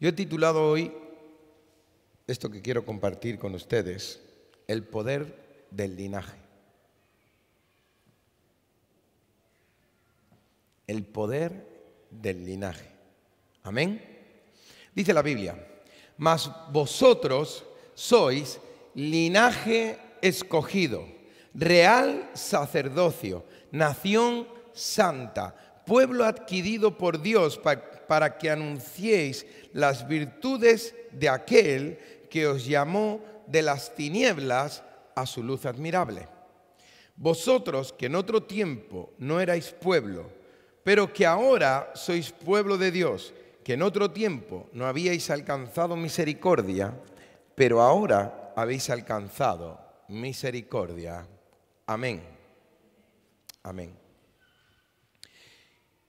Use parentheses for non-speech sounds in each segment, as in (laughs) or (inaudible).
Yo he titulado hoy esto que quiero compartir con ustedes, el poder del linaje. El poder del linaje. Amén. Dice la Biblia, mas vosotros sois linaje escogido, real sacerdocio, nación santa, pueblo adquirido por Dios para para que anunciéis las virtudes de aquel que os llamó de las tinieblas a su luz admirable. Vosotros que en otro tiempo no erais pueblo, pero que ahora sois pueblo de Dios, que en otro tiempo no habíais alcanzado misericordia, pero ahora habéis alcanzado misericordia. Amén. Amén.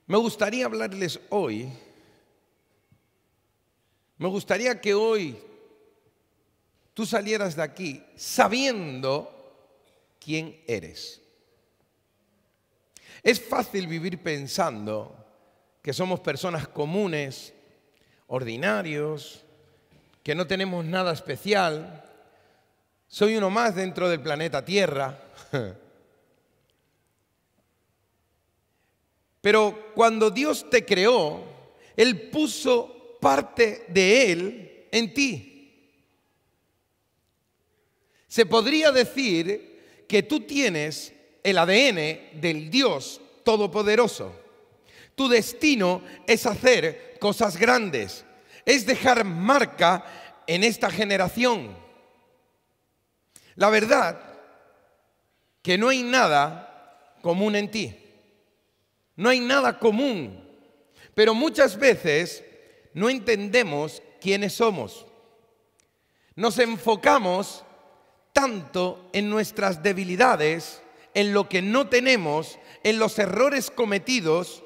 Me gustaría hablarles hoy me gustaría que hoy tú salieras de aquí sabiendo quién eres. Es fácil vivir pensando que somos personas comunes, ordinarios, que no tenemos nada especial. Soy uno más dentro del planeta Tierra. (laughs) Pero cuando Dios te creó, Él puso parte de Él en ti. Se podría decir que tú tienes el ADN del Dios Todopoderoso. Tu destino es hacer cosas grandes, es dejar marca en esta generación. La verdad que no hay nada común en ti. No hay nada común. Pero muchas veces no entendemos quiénes somos. Nos enfocamos tanto en nuestras debilidades, en lo que no tenemos, en los errores cometidos,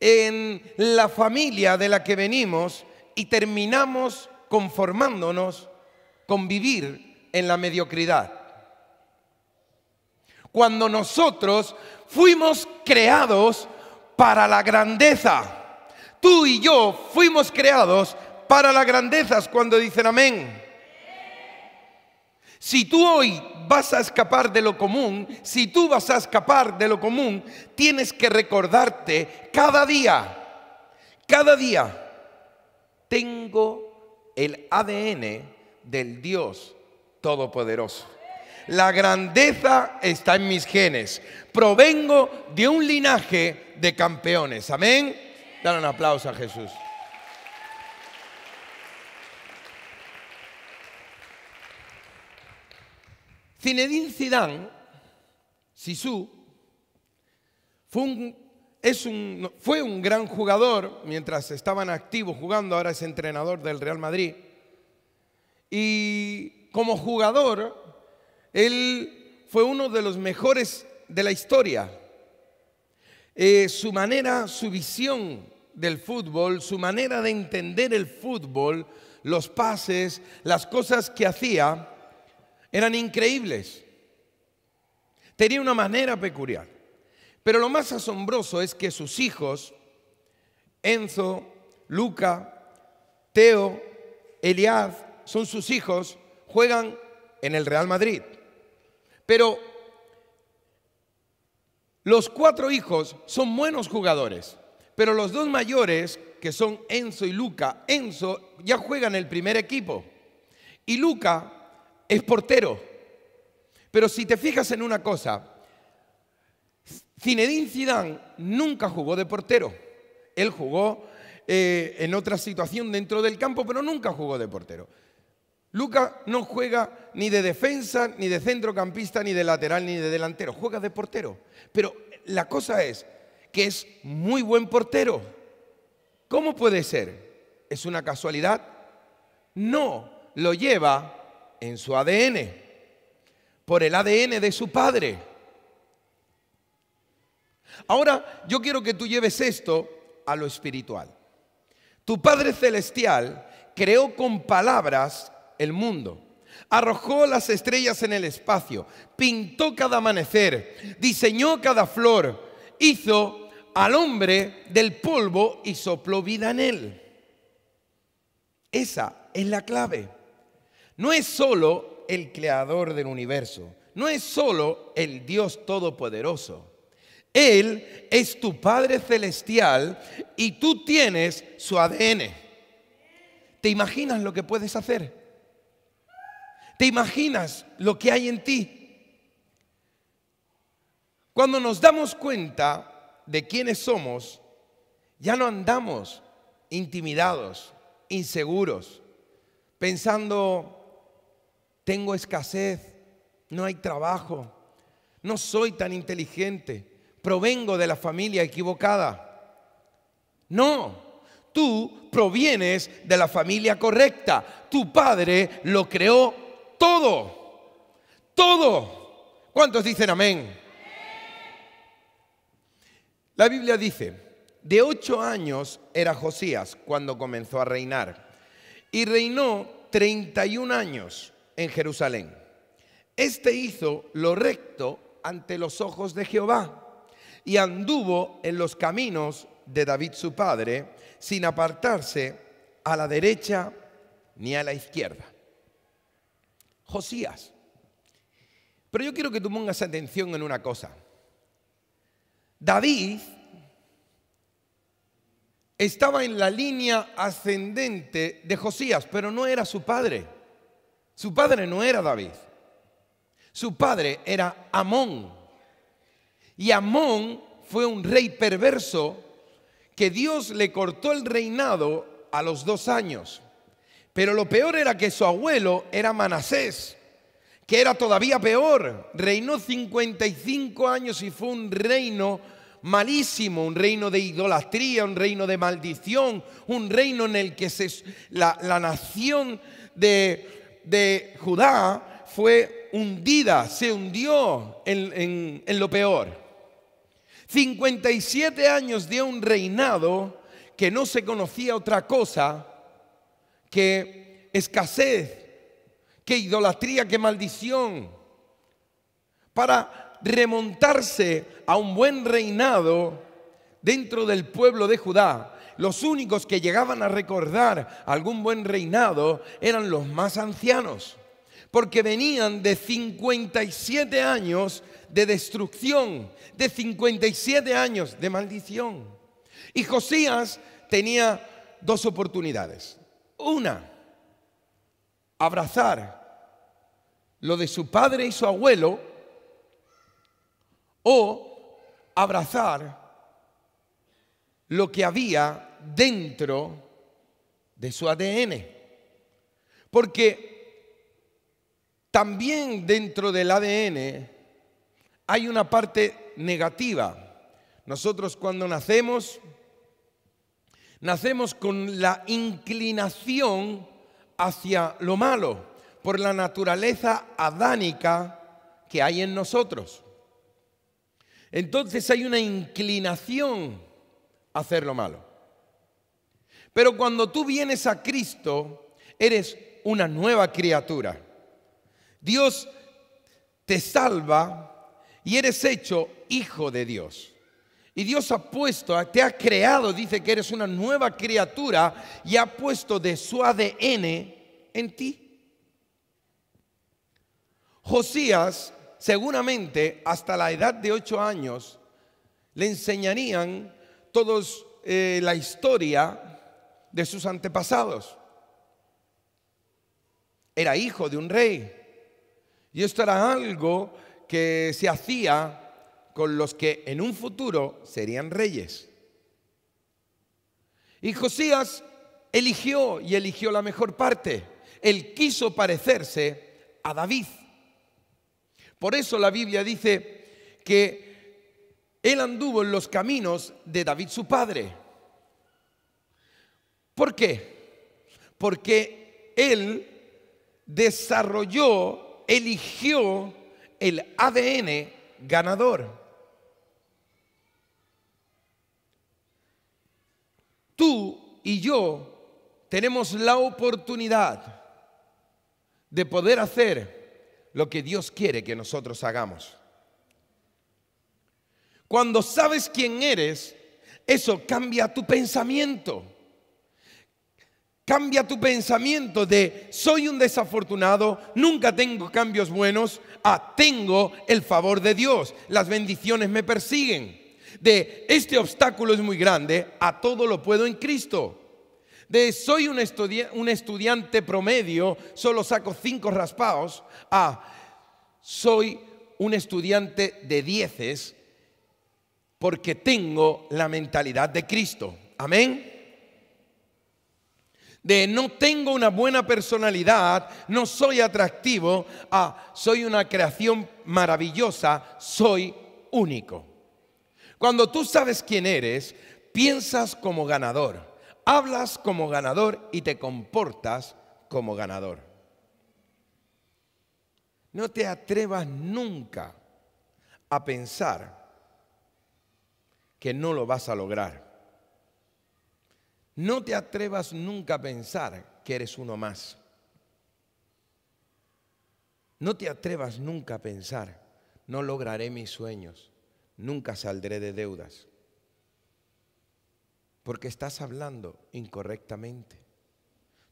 en la familia de la que venimos y terminamos conformándonos con vivir en la mediocridad. Cuando nosotros fuimos creados para la grandeza. Tú y yo fuimos creados para las grandezas cuando dicen amén. Si tú hoy vas a escapar de lo común, si tú vas a escapar de lo común, tienes que recordarte cada día, cada día, tengo el ADN del Dios Todopoderoso. La grandeza está en mis genes. Provengo de un linaje de campeones. Amén. Dale un aplauso a Jesús. Zinedine Zidane, Sisu, fue un, fue un gran jugador mientras estaban activos jugando, ahora es entrenador del Real Madrid. Y como jugador, él fue uno de los mejores de la historia. Eh, su manera, su visión del fútbol, su manera de entender el fútbol, los pases, las cosas que hacía, eran increíbles. Tenía una manera peculiar. Pero lo más asombroso es que sus hijos, Enzo, Luca, Teo, Eliad, son sus hijos, juegan en el Real Madrid. Pero los cuatro hijos son buenos jugadores, pero los dos mayores, que son Enzo y Luca, Enzo ya juega en el primer equipo y Luca es portero. Pero si te fijas en una cosa, Zinedine Zidane nunca jugó de portero. Él jugó eh, en otra situación dentro del campo, pero nunca jugó de portero. Luca no juega ni de defensa, ni de centrocampista, ni de lateral, ni de delantero. Juega de portero. Pero la cosa es que es muy buen portero. ¿Cómo puede ser? ¿Es una casualidad? No, lo lleva en su ADN, por el ADN de su padre. Ahora yo quiero que tú lleves esto a lo espiritual. Tu Padre Celestial creó con palabras el mundo arrojó las estrellas en el espacio, pintó cada amanecer, diseñó cada flor, hizo al hombre del polvo y sopló vida en él. Esa es la clave. No es solo el creador del universo, no es solo el Dios todopoderoso. Él es tu Padre Celestial y tú tienes su ADN. ¿Te imaginas lo que puedes hacer? ¿Te imaginas lo que hay en ti? Cuando nos damos cuenta de quiénes somos, ya no andamos intimidados, inseguros, pensando, tengo escasez, no hay trabajo, no soy tan inteligente, provengo de la familia equivocada. No, tú provienes de la familia correcta, tu padre lo creó todo, todo. ¿Cuántos dicen amén? La Biblia dice, de ocho años era Josías cuando comenzó a reinar y reinó treinta y un años en Jerusalén. Este hizo lo recto ante los ojos de Jehová y anduvo en los caminos de David su padre sin apartarse a la derecha ni a la izquierda. Josías. Pero yo quiero que tú pongas atención en una cosa. David estaba en la línea ascendente de Josías, pero no era su padre. Su padre no era David. Su padre era Amón. Y Amón fue un rey perverso que Dios le cortó el reinado a los dos años. Pero lo peor era que su abuelo era Manasés, que era todavía peor. Reinó 55 años y fue un reino malísimo, un reino de idolatría, un reino de maldición, un reino en el que se, la, nación de, Judá fue hundida, se hundió en, en lo peor. 57 años de un reinado que no se conocía otra cosa que escasez, qué idolatría, qué maldición, para remontarse a un buen reinado dentro del pueblo de Judá. Los únicos que llegaban a recordar algún buen reinado eran los más ancianos, porque venían de 57 años de destrucción, de 57 años de maldición. Y Josías tenía dos oportunidades. Una, abrazar lo de su padre y su abuelo o abrazar lo que había dentro de su ADN. Porque también dentro del ADN hay una parte negativa. Nosotros cuando nacemos Nacemos con la inclinación hacia lo malo por la naturaleza adánica que hay en nosotros. Entonces hay una inclinación a hacer lo malo. Pero cuando tú vienes a Cristo, eres una nueva criatura. Dios te salva y eres hecho hijo de Dios. Y Dios ha puesto, te ha creado, dice que eres una nueva criatura y ha puesto de su ADN en ti. Josías, seguramente hasta la edad de ocho años, le enseñarían todos eh, la historia de sus antepasados. Era hijo de un rey. Y esto era algo que se hacía con los que en un futuro serían reyes. Y Josías eligió y eligió la mejor parte. Él quiso parecerse a David. Por eso la Biblia dice que él anduvo en los caminos de David su padre. ¿Por qué? Porque él desarrolló, eligió el ADN ganador. tú y yo tenemos la oportunidad de poder hacer lo que Dios quiere que nosotros hagamos. Cuando sabes quién eres, eso cambia tu pensamiento. Cambia tu pensamiento de soy un desafortunado, nunca tengo cambios buenos, a ah, tengo el favor de Dios, las bendiciones me persiguen de este obstáculo es muy grande, a todo lo puedo en Cristo. De soy un, un estudiante promedio, solo saco cinco raspados, a soy un estudiante de dieces porque tengo la mentalidad de Cristo. Amén. De no tengo una buena personalidad, no soy atractivo, a soy una creación maravillosa, soy único. Cuando tú sabes quién eres, piensas como ganador, hablas como ganador y te comportas como ganador. No te atrevas nunca a pensar que no lo vas a lograr. No te atrevas nunca a pensar que eres uno más. No te atrevas nunca a pensar, no lograré mis sueños nunca saldré de deudas. Porque estás hablando incorrectamente.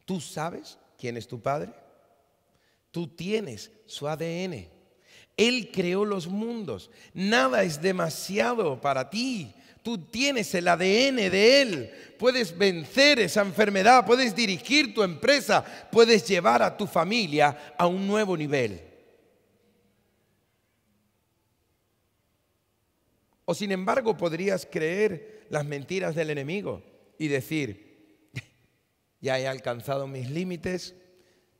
Tú sabes quién es tu padre. Tú tienes su ADN. Él creó los mundos. Nada es demasiado para ti. Tú tienes el ADN de Él. Puedes vencer esa enfermedad. Puedes dirigir tu empresa. Puedes llevar a tu familia a un nuevo nivel. O sin embargo podrías creer las mentiras del enemigo y decir, (laughs) ya he alcanzado mis límites,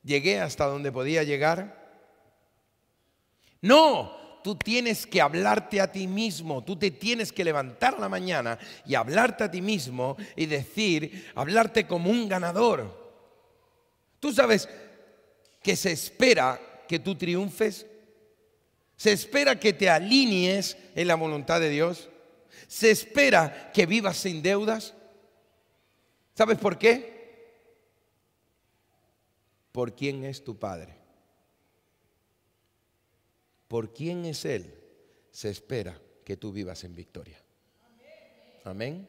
llegué hasta donde podía llegar. No, tú tienes que hablarte a ti mismo, tú te tienes que levantar la mañana y hablarte a ti mismo y decir, hablarte como un ganador. Tú sabes que se espera que tú triunfes se espera que te alinees en la voluntad de Dios. Se espera que vivas sin deudas. ¿Sabes por qué? ¿Por quién es tu Padre? ¿Por quién es Él? Se espera que tú vivas en victoria. Amén.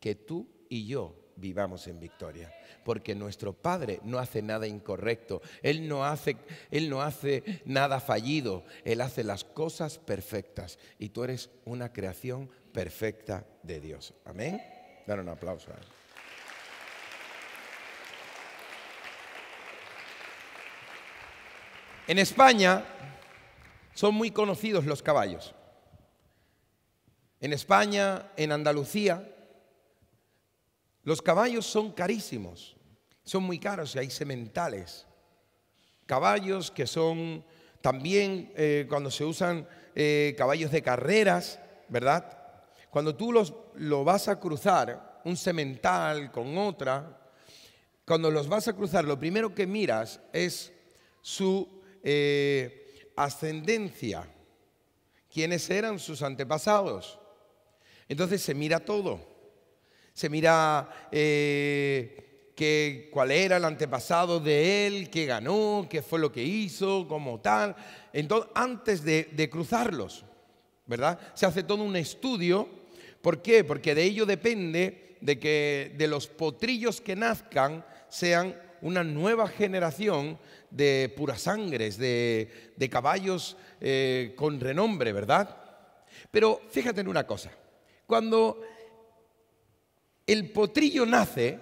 Que tú y yo vivamos en victoria. Porque nuestro Padre no hace nada incorrecto, Él no hace, Él no hace nada fallido, Él hace las cosas perfectas. Y tú eres una creación perfecta de Dios. Amén. Dar un aplauso En España son muy conocidos los caballos. En España, en Andalucía, los caballos son carísimos, son muy caros y hay sementales. Caballos que son también eh, cuando se usan eh, caballos de carreras, ¿verdad? Cuando tú los, lo vas a cruzar, un semental con otra, cuando los vas a cruzar, lo primero que miras es su eh, ascendencia, quiénes eran sus antepasados. Entonces se mira todo se mira eh, cuál era el antepasado de él, qué ganó, qué fue lo que hizo, cómo tal. Entonces, antes de, cruzarlos, ¿verdad? Se hace todo un estudio. ¿Por qué? Porque de ello depende de que de los potrillos que nazcan sean una nueva generación de purasangres, de, de caballos eh, con renombre, ¿verdad? Pero fíjate en una cosa. Cuando el potrillo nace,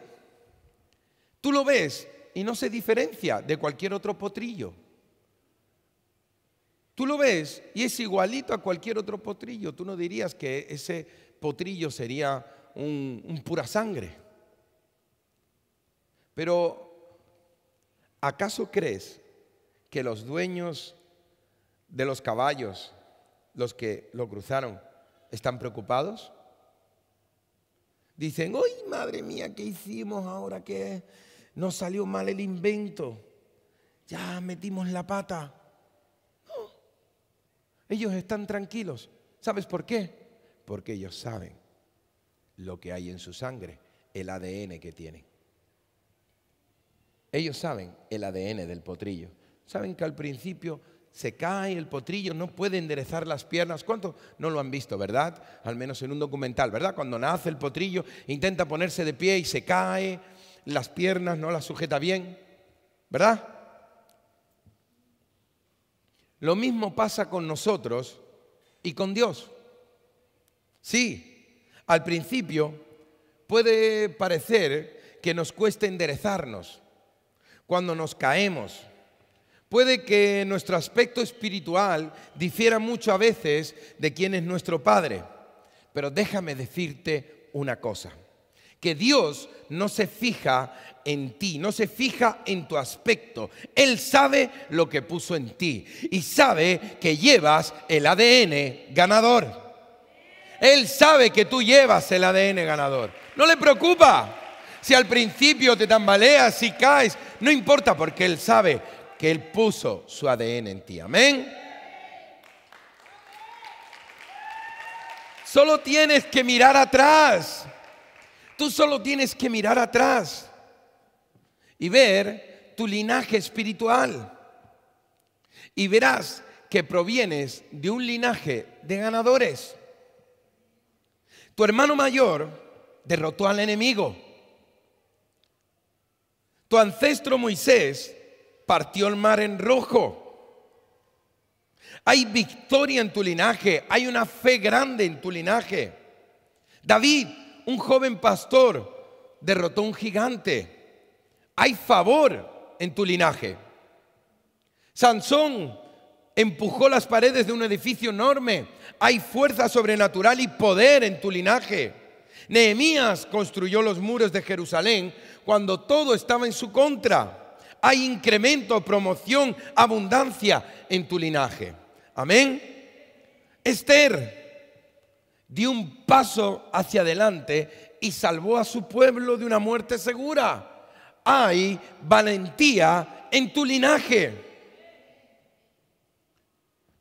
tú lo ves y no se diferencia de cualquier otro potrillo. Tú lo ves y es igualito a cualquier otro potrillo. Tú no dirías que ese potrillo sería un, pura sangre. Pero, ¿acaso crees que los dueños de los caballos, los que lo cruzaron, están preocupados? Dicen, ¡ay, madre mía, qué hicimos ahora que nos salió mal el invento! Ya metimos la pata. Ellos están tranquilos. ¿Sabes por qué? Porque ellos saben lo que hay en su sangre, el ADN que tienen. Ellos saben el ADN del potrillo. Saben que al principio se cae el potrillo, no puede enderezar las piernas. ¿Cuánto? No lo han visto, ¿verdad? Al menos en un documental, ¿verdad? Cuando nace el potrillo, intenta ponerse de pie y se cae, las piernas no las sujeta bien, ¿verdad? Lo mismo pasa con nosotros y con Dios. Sí, al principio puede parecer que nos cuesta enderezarnos cuando nos caemos Puede que nuestro aspecto espiritual difiera mucho a veces de quién es nuestro Padre, pero déjame decirte una cosa, que Dios no se fija en ti, no se fija en tu aspecto. Él sabe lo que puso en ti y sabe que llevas el ADN ganador. Él sabe que tú llevas el ADN ganador. No le preocupa si al principio te tambaleas, si caes, no importa porque Él sabe que Él puso su ADN en ti. Amén. Solo tienes que mirar atrás. Tú solo tienes que mirar atrás y ver tu linaje espiritual. Y verás que provienes de un linaje de ganadores. Tu hermano mayor derrotó al enemigo. Tu ancestro Moisés partió el mar en rojo. Hay victoria en tu linaje, hay una fe grande en tu linaje. David, un joven pastor, derrotó a un gigante. Hay favor en tu linaje. Sansón empujó las paredes de un edificio enorme. Hay fuerza sobrenatural y poder en tu linaje. Nehemías construyó los muros de Jerusalén cuando todo estaba en su contra hay incremento, promoción, abundancia en tu linaje. Amén. Esther dio un paso hacia adelante y salvó a su pueblo de una muerte segura. Hay valentía en tu linaje.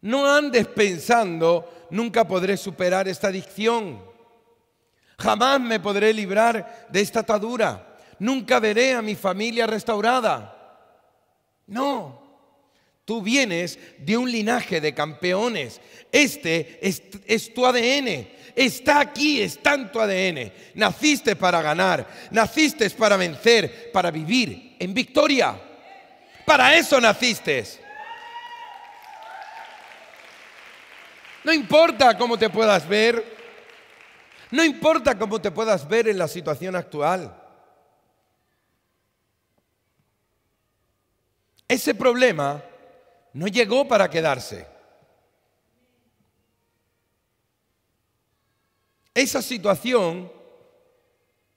No andes pensando, nunca podré superar esta adicción. Jamás me podré librar de esta atadura. Nunca veré a mi familia restaurada. No, tú vienes de un linaje de campeones. Este es, tu ADN. Está aquí, está en tu ADN. Naciste para ganar, naciste para vencer, para vivir en victoria. Para eso naciste. No importa cómo te puedas ver. No importa cómo te puedas ver en la situación actual. Ese problema no llegó para quedarse. Esa situación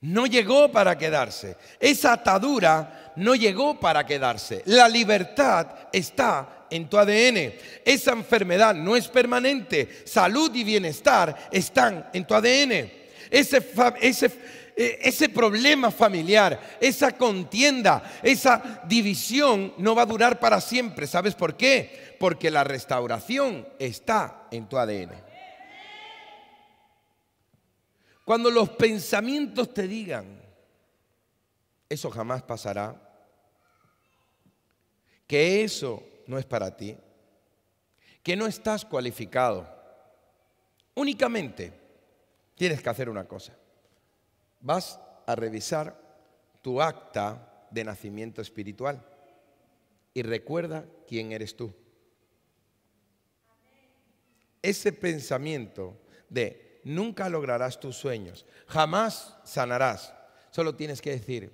no llegó para quedarse. Esa atadura no llegó para quedarse. La libertad está en tu ADN. Esa enfermedad no es permanente. Salud y bienestar están en tu ADN. Ese, e, ese problema familiar, esa contienda, esa división no va a durar para siempre. ¿Sabes por qué? Porque la restauración está en tu ADN. Cuando los pensamientos te digan, eso jamás pasará, que eso no es para ti, que no estás cualificado, únicamente tienes que hacer una cosa vas a revisar tu acta de nacimiento espiritual y recuerda quién eres tú. Ese pensamiento de nunca lograrás tus sueños, jamás sanarás, solo tienes que decir,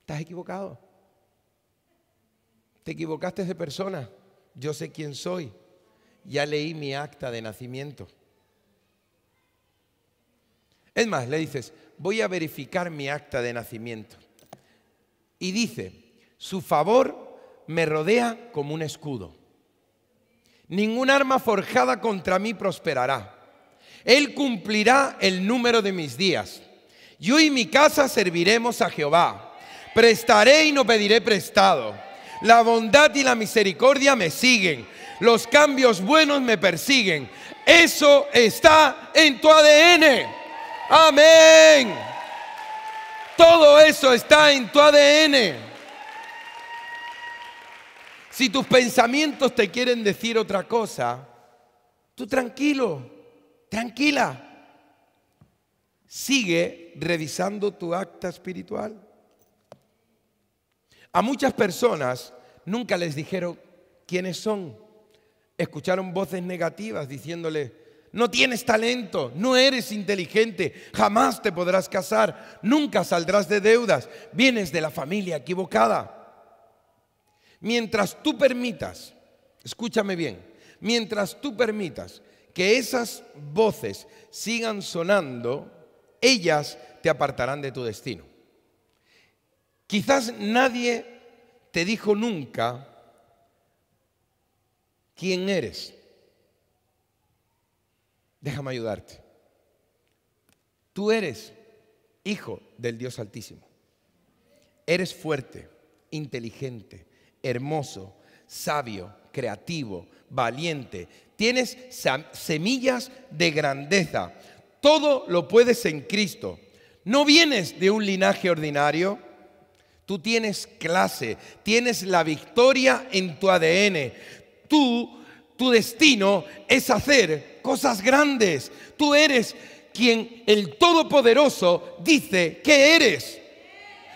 estás equivocado. Te equivocaste de persona, yo sé quién soy, ya leí mi acta de nacimiento. Es más, le dices, voy a verificar mi acta de nacimiento. Y dice, su favor me rodea como un escudo. Ningún arma forjada contra mí prosperará. Él cumplirá el número de mis días. Yo y mi casa serviremos a Jehová. Prestaré y no pediré prestado. La bondad y la misericordia me siguen. Los cambios buenos me persiguen. Eso está en tu ADN. Amén. Todo eso está en tu ADN. Si tus pensamientos te quieren decir otra cosa, tú tranquilo, tranquila. Sigue revisando tu acta espiritual. A muchas personas nunca les dijeron quiénes son. Escucharon voces negativas diciéndoles no tienes talento, no eres inteligente, jamás te podrás casar, nunca saldrás de deudas, vienes de la familia equivocada. Mientras tú permitas, escúchame bien, mientras tú permitas que esas voces sigan sonando, ellas te apartarán de tu destino. Quizás nadie te dijo nunca quién eres déjame ayudarte. Tú eres hijo del Dios Altísimo. Eres fuerte, inteligente, hermoso, sabio, creativo, valiente. Tienes semillas de grandeza. Todo lo puedes en Cristo. No vienes de un linaje ordinario. Tú tienes clase, tienes la victoria en tu ADN. Tú tu destino es hacer cosas grandes. Tú eres quien el Todopoderoso dice que eres.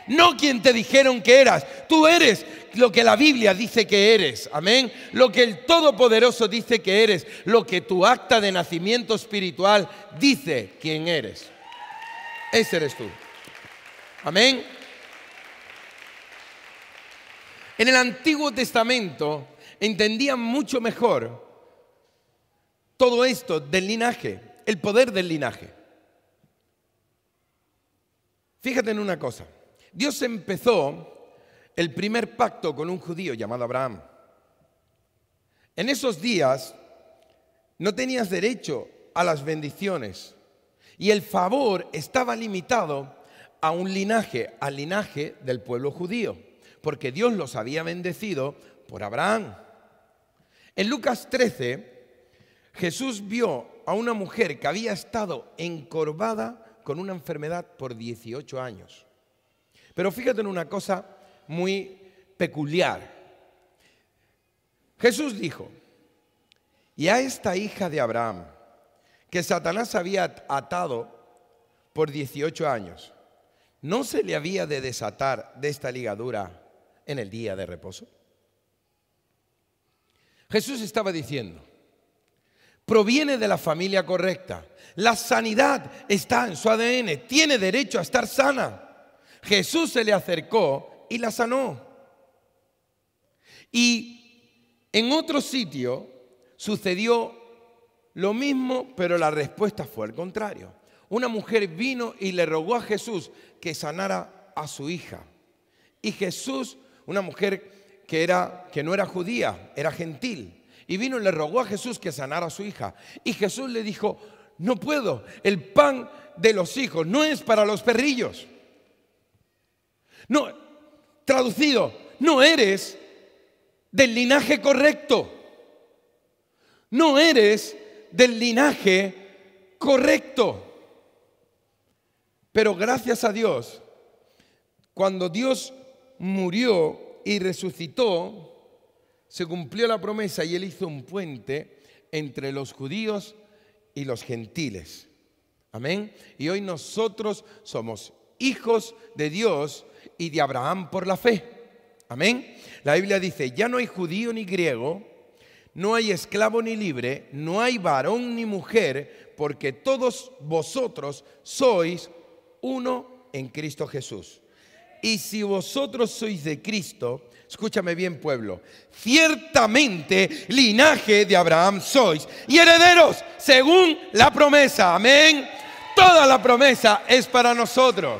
No quien te dijeron que eras. Tú eres lo que la Biblia dice que eres. Amén. Lo que el Todopoderoso dice que eres. Lo que tu acta de nacimiento espiritual dice quién eres. Ese eres tú. Amén. En el Antiguo Testamento entendían mucho mejor todo esto del linaje, el poder del linaje. Fíjate en una cosa. Dios empezó el primer pacto con un judío llamado Abraham. En esos días no tenías derecho a las bendiciones y el favor estaba limitado a un linaje, al linaje del pueblo judío, porque Dios los había bendecido por Abraham. En Lucas 13, Jesús vio a una mujer que había estado encorvada con una enfermedad por 18 años. Pero fíjate en una cosa muy peculiar. Jesús dijo, y a esta hija de Abraham, que Satanás había atado por 18 años, ¿no se le había de desatar de esta ligadura en el día de reposo? Jesús estaba diciendo, proviene de la familia correcta, la sanidad está en su ADN, tiene derecho a estar sana. Jesús se le acercó y la sanó. Y en otro sitio sucedió lo mismo, pero la respuesta fue al contrario. Una mujer vino y le rogó a Jesús que sanara a su hija. Y Jesús, una mujer que, era, que no era judía, era gentil. Y vino y le rogó a Jesús que sanara a su hija. Y Jesús le dijo, no puedo, el pan de los hijos no es para los perrillos. No, traducido, no eres del linaje correcto. No eres del linaje correcto. Pero gracias a Dios, cuando Dios murió y resucitó, se cumplió la promesa y él hizo un puente entre los judíos y los gentiles. Amén. Y hoy nosotros somos hijos de Dios y de Abraham por la fe. Amén. La Biblia dice, ya no hay judío ni griego, no hay esclavo ni libre, no hay varón ni mujer, porque todos vosotros sois uno en Cristo Jesús. Y si vosotros sois de Cristo, escúchame bien pueblo, ciertamente linaje de Abraham sois y herederos según la promesa, amén. Toda la promesa es para nosotros.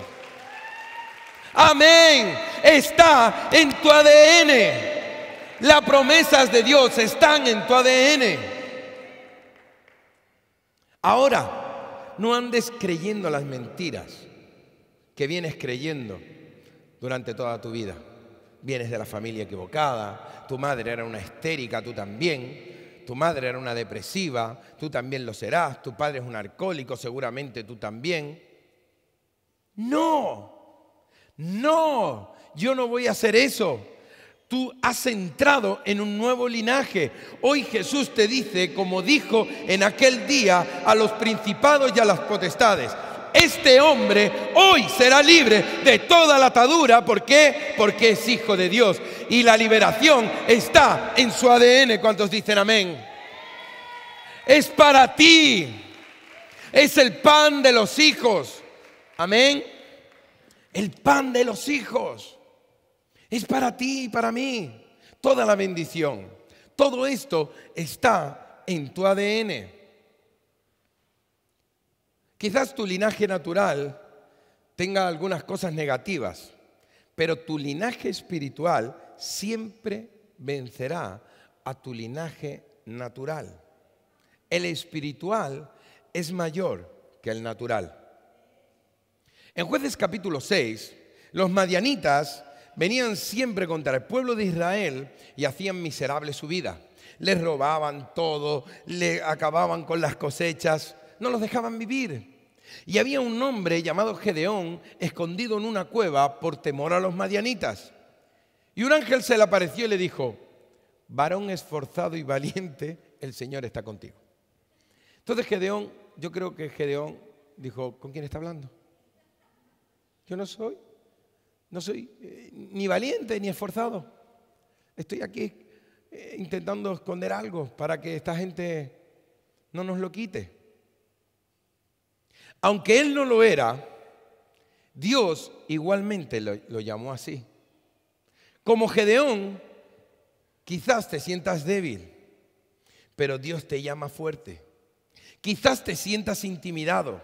Amén. Está en tu ADN. Las promesas de Dios están en tu ADN. Ahora, no andes creyendo las mentiras que vienes creyendo durante toda tu vida. Vienes de la familia equivocada, tu madre era una histérica, tú también, tu madre era una depresiva, tú también lo serás, tu padre es un alcohólico, seguramente tú también. No, no, yo no voy a hacer eso. Tú has entrado en un nuevo linaje. Hoy Jesús te dice, como dijo en aquel día a los principados y a las potestades, este hombre hoy será libre de toda la atadura. ¿Por qué? Porque es hijo de Dios. Y la liberación está en su ADN. ¿Cuántos dicen amén? Es para ti. Es el pan de los hijos. Amén. El pan de los hijos. Es para ti y para mí. Toda la bendición. Todo esto está en tu ADN. Quizás tu linaje natural tenga algunas cosas negativas, pero tu linaje espiritual siempre vencerá a tu linaje natural. El espiritual es mayor que el natural. En jueces capítulo 6, los madianitas venían siempre contra el pueblo de Israel y hacían miserable su vida. Les robaban todo, le acababan con las cosechas, no los dejaban vivir. Y había un hombre llamado Gedeón escondido en una cueva por temor a los madianitas. Y un ángel se le apareció y le dijo, varón esforzado y valiente, el Señor está contigo. Entonces Gedeón, yo creo que Gedeón dijo, ¿con quién está hablando? Yo no soy, no soy eh, ni valiente ni esforzado. Estoy aquí eh, intentando esconder algo para que esta gente no nos lo quite. Aunque él no lo era, Dios igualmente lo, llamó así. Como Gedeón, quizás te sientas débil, pero Dios te llama fuerte. Quizás te sientas intimidado,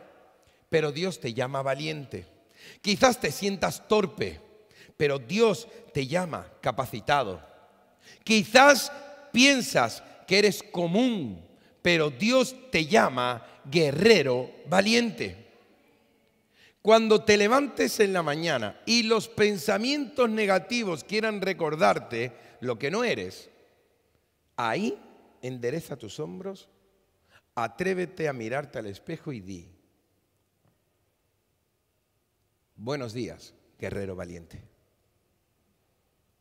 pero Dios te llama valiente. Quizás te sientas torpe, pero Dios te llama capacitado. Quizás piensas que eres común, pero Dios te llama guerrero valiente. Cuando te levantes en la mañana y los pensamientos negativos quieran recordarte lo que no eres, ahí endereza tus hombros, atrévete a mirarte al espejo y di, buenos días, guerrero valiente.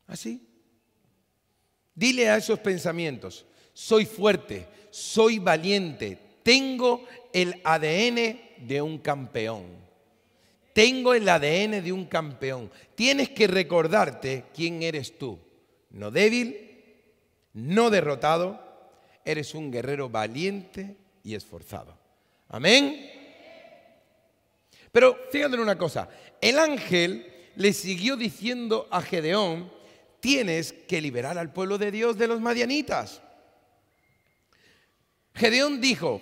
Así. ¿Ah, Dile a esos pensamientos, soy fuerte, soy valiente, tengo el ADN de un campeón. Tengo el ADN de un campeón. Tienes que recordarte quién eres tú. No débil, no derrotado, eres un guerrero valiente y esforzado. Amén. Pero fíjate en una cosa, el ángel le siguió diciendo a Gedeón, tienes que liberar al pueblo de Dios de los madianitas. Gedeón dijo,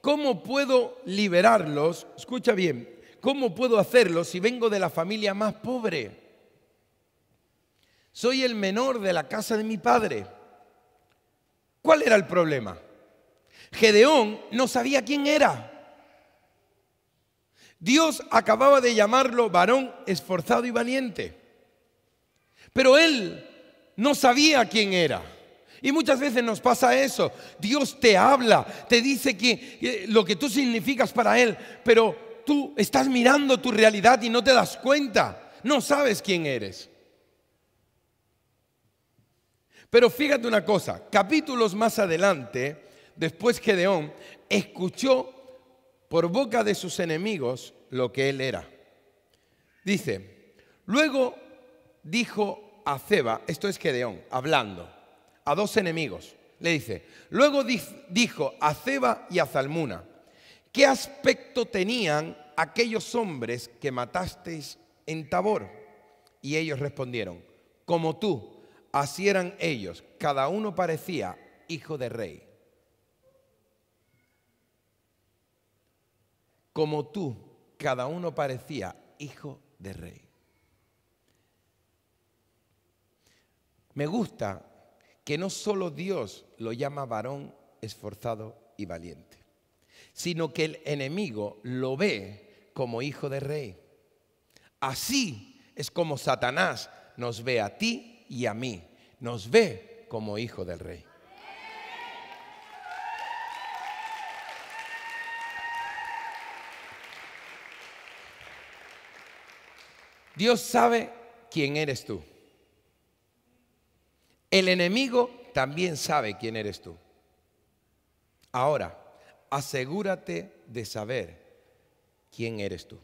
¿cómo puedo liberarlos? Escucha bien, ¿cómo puedo hacerlo si vengo de la familia más pobre? Soy el menor de la casa de mi padre. ¿Cuál era el problema? Gedeón no sabía quién era. Dios acababa de llamarlo varón esforzado y valiente. Pero él no sabía quién era. Y muchas veces nos pasa eso. Dios te habla, te dice que, lo que tú significas para Él, pero tú estás mirando tu realidad y no te das cuenta. No sabes quién eres. Pero fíjate una cosa, capítulos más adelante, después que Gedeón escuchó por boca de sus enemigos lo que él era. Dice, luego dijo a Ceba, esto es Gedeón, hablando, a dos enemigos. Le dice, luego dijo a Ceba y a Zalmuna, ¿qué aspecto tenían aquellos hombres que matasteis en Tabor? Y ellos respondieron, como tú, así eran ellos, cada uno parecía hijo de rey. Como tú, cada uno parecía hijo de rey. Me gusta que no solo Dios lo llama varón esforzado y valiente, sino que el enemigo lo ve como hijo de rey. Así es como Satanás nos ve a ti y a mí, nos ve como hijo del rey. Dios sabe quién eres tú. El enemigo también sabe quién eres tú. Ahora, asegúrate de saber quién eres tú.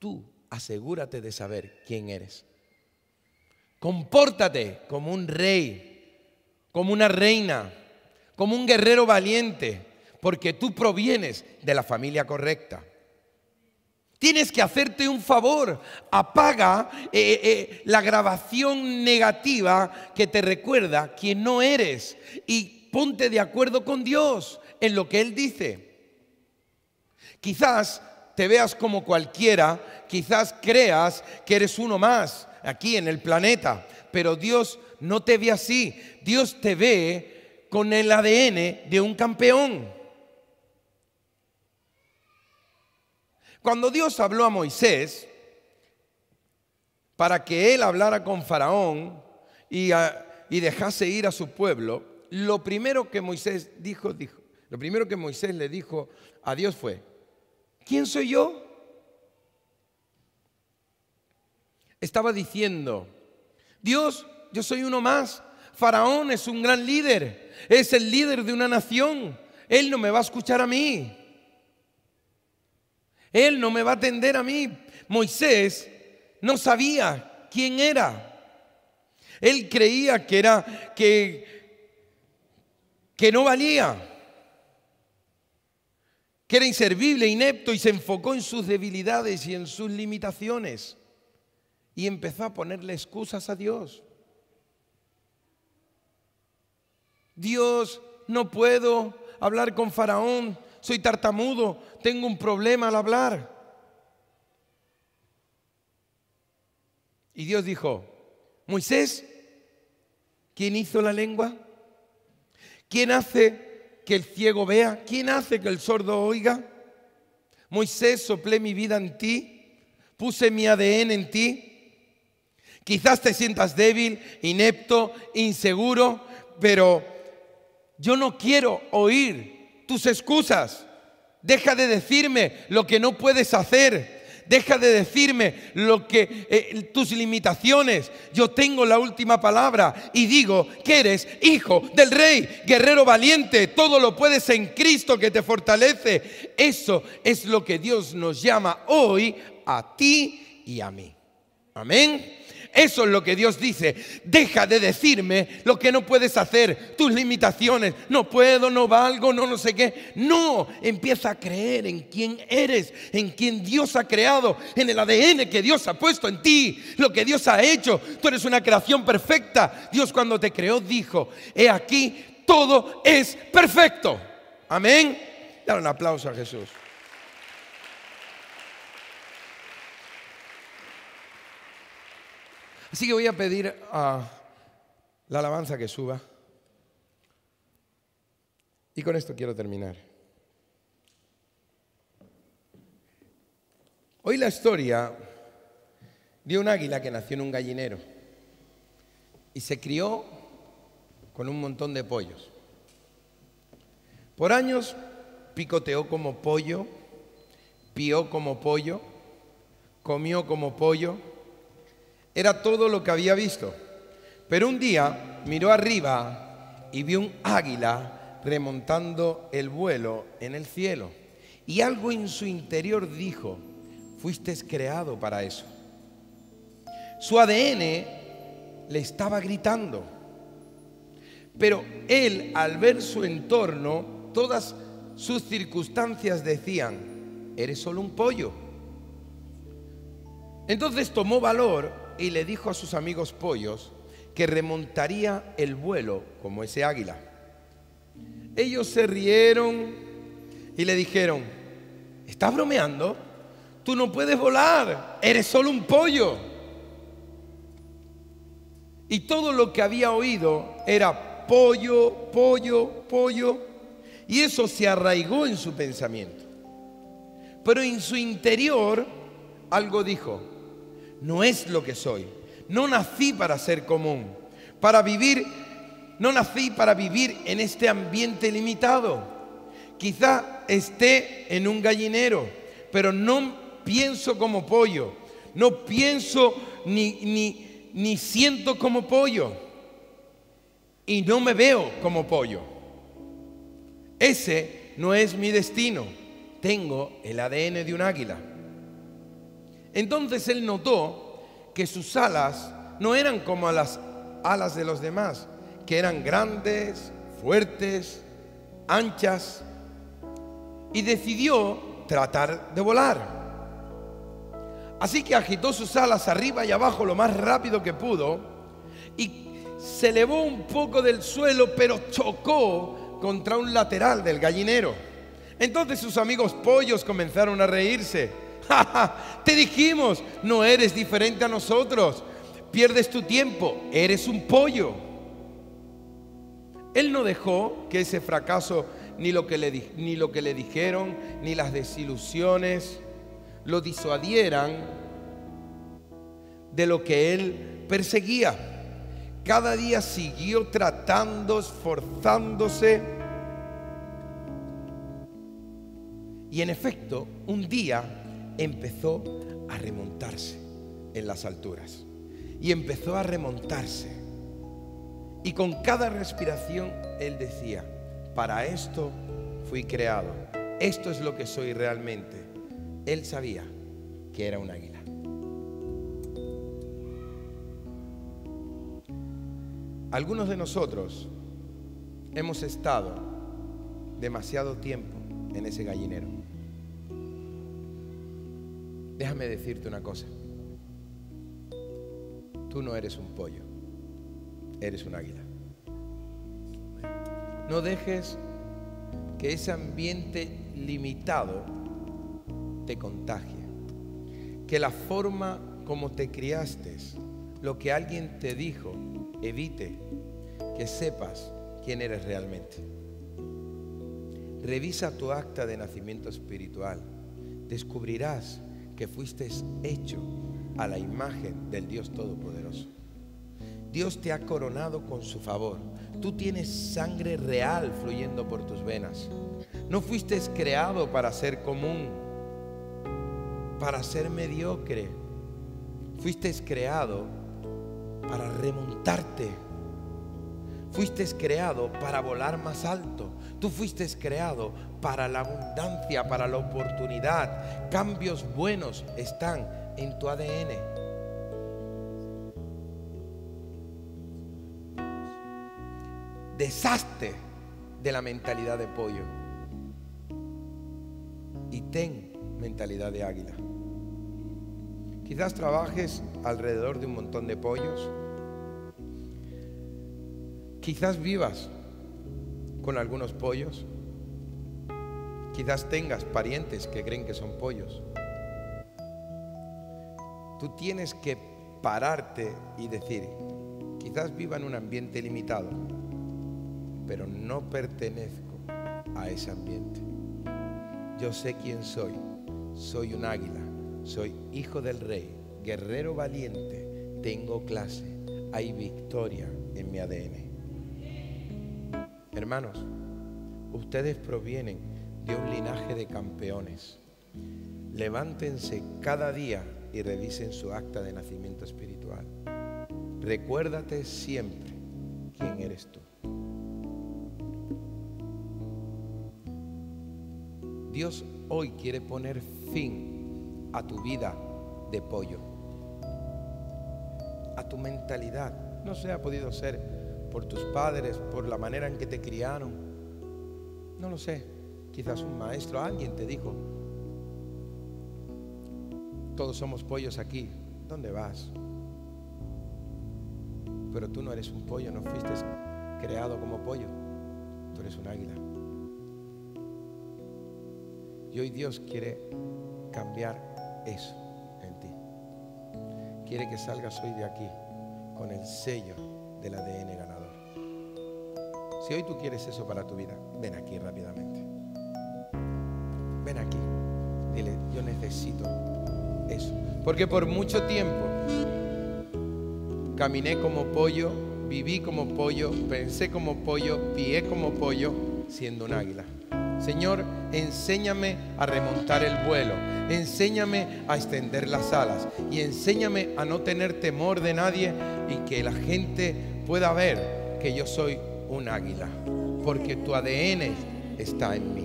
Tú asegúrate de saber quién eres. Compórtate como un rey, como una reina, como un guerrero valiente, porque tú provienes de la familia correcta. Tienes que hacerte un favor. Apaga eh, eh, eh, la grabación negativa que te recuerda quién no eres y ponte de acuerdo con Dios en lo que Él dice. Quizás te veas como cualquiera, quizás creas que eres uno más aquí en el planeta, pero Dios no te ve así. Dios te ve con el ADN de un campeón. Cuando Dios habló a Moisés para que él hablara con Faraón y, ah, dejase ir a su pueblo, lo primero que Moisés dijo, lo primero que Moisés le dijo a Dios fue, ¿quién soy yo? Estaba diciendo, Dios, yo soy uno más. Faraón es un gran líder, es el líder de una nación. Él no me va a escuchar a mí. Él no me va a atender a mí. Moisés no sabía quién era. Él creía que era que, que no valía, que era inservible, inepto y se enfocó en sus debilidades y en sus limitaciones y empezó a ponerle excusas a Dios. Dios, no puedo hablar con Faraón soy tartamudo, tengo un problema al hablar. Y Dios dijo, Moisés, ¿quién hizo la lengua? ¿Quién hace que el ciego vea? ¿Quién hace que el sordo oiga? Moisés, soplé mi vida en ti, puse mi ADN en ti. Quizás te sientas débil, inepto, inseguro, pero yo no quiero oír tus excusas. Deja de decirme lo que no puedes hacer. Deja de decirme lo que eh, tus limitaciones. Yo tengo la última palabra y digo que eres hijo del rey, guerrero valiente, todo lo puedes en Cristo que te fortalece. Eso es lo que Dios nos llama hoy a ti y a mí. Amén. Eso es lo que Dios dice. Deja de decirme lo que no puedes hacer, tus limitaciones. No puedo, no valgo, no, no sé qué. No, empieza a creer en quién eres, en quién Dios ha creado, en el ADN que Dios ha puesto en ti, lo que Dios ha hecho. Tú eres una creación perfecta. Dios cuando te creó dijo, he aquí, todo es perfecto. Amén. Dar un aplauso a Jesús. Así que voy a pedir a ah, la alabanza que suba. Y con esto quiero terminar. Hoy la historia de un águila que nació en un gallinero y se crió con un montón de pollos. Por años picoteó como pollo, pió como pollo, comió como pollo era todo lo que había visto. Pero un día miró arriba y vio un águila remontando el vuelo en el cielo. Y algo en su interior dijo, fuiste creado para eso. Su ADN le estaba gritando. Pero él, al ver su entorno, todas sus circunstancias decían, eres solo un pollo. Entonces tomó valor y le dijo a sus amigos pollos que remontaría el vuelo como ese águila. Ellos se rieron y le dijeron, ¿estás bromeando? Tú no puedes volar, eres solo un pollo. Y todo lo que había oído era pollo, pollo, pollo. Y eso se arraigó en su pensamiento. Pero en su interior algo dijo, no es lo que soy. No nací para ser común, para vivir, no nací para vivir en este ambiente limitado. Quizá esté en un gallinero, pero no pienso como pollo, no pienso ni, ni, ni siento como pollo y no me veo como pollo. Ese no es mi destino. Tengo el ADN de un águila. Entonces él notó que sus alas no eran como las alas de los demás, que eran grandes, fuertes, anchas, y decidió tratar de volar. Así que agitó sus alas arriba y abajo lo más rápido que pudo y se elevó un poco del suelo, pero chocó contra un lateral del gallinero. Entonces sus amigos pollos comenzaron a reírse (laughs) Te dijimos, no eres diferente a nosotros. Pierdes tu tiempo, eres un pollo. Él no dejó que ese fracaso, ni lo que le, ni lo que le dijeron, ni las desilusiones, lo disuadieran de lo que él perseguía. Cada día siguió tratando, esforzándose. Y en efecto, un día empezó a remontarse en las alturas. Y empezó a remontarse. Y con cada respiración él decía, para esto fui creado. Esto es lo que soy realmente. Él sabía que era un águila. Algunos de nosotros hemos estado demasiado tiempo en ese gallinero. Déjame decirte una cosa. Tú no eres un pollo, eres un águila. No dejes que ese ambiente limitado te contagie. Que la forma como te criaste, lo que alguien te dijo, evite que sepas quién eres realmente. Revisa tu acta de nacimiento espiritual. Descubrirás que fuiste hecho a la imagen del Dios Todopoderoso. Dios te ha coronado con su favor. Tú tienes sangre real fluyendo por tus venas. No fuiste creado para ser común, para ser mediocre. Fuiste creado para remontarte. Fuiste creado para volar más alto. Tú fuiste creado para la abundancia, para la oportunidad. Cambios buenos están en tu ADN. Deshazte de la mentalidad de pollo y ten mentalidad de águila. Quizás trabajes alrededor de un montón de pollos. Quizás vivas con algunos pollos. Quizás tengas parientes que creen que son pollos. Tú tienes que pararte y decir, quizás viva en un ambiente limitado, pero no pertenezco a ese ambiente. Yo sé quién soy. Soy un águila, soy hijo del rey, guerrero valiente, tengo clase, hay victoria en mi ADN. Hermanos, ustedes provienen de un linaje de campeones. Levántense cada día y revisen su acta de nacimiento espiritual. Recuérdate siempre quién eres tú. Dios hoy quiere poner fin a tu vida de pollo, a tu mentalidad. No se ha podido ser por tus padres, por la manera en que te criaron. No lo sé quizás un maestro, alguien te dijo, todos somos pollos aquí, ¿dónde vas? Pero tú no eres un pollo, no fuiste creado como pollo, tú eres un águila. Y hoy Dios quiere cambiar eso en ti. Quiere que salgas hoy de aquí con el sello del ADN ganador. Si hoy tú quieres eso para tu vida, ven aquí rápidamente aquí. Dile, yo necesito eso. Porque por mucho tiempo caminé como pollo, viví como pollo, pensé como pollo, pié como pollo, siendo un águila. Señor, enséñame a remontar el vuelo, enséñame a extender las alas y enséñame a no tener temor de nadie y que la gente pueda ver que yo soy un águila, porque tu ADN está en mí.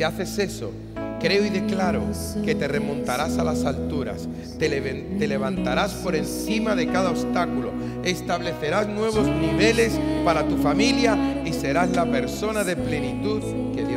Si haces eso, creo y declaro que te remontarás a las alturas, te, te levantarás por encima de cada obstáculo, establecerás nuevos niveles para tu familia y serás la persona de plenitud que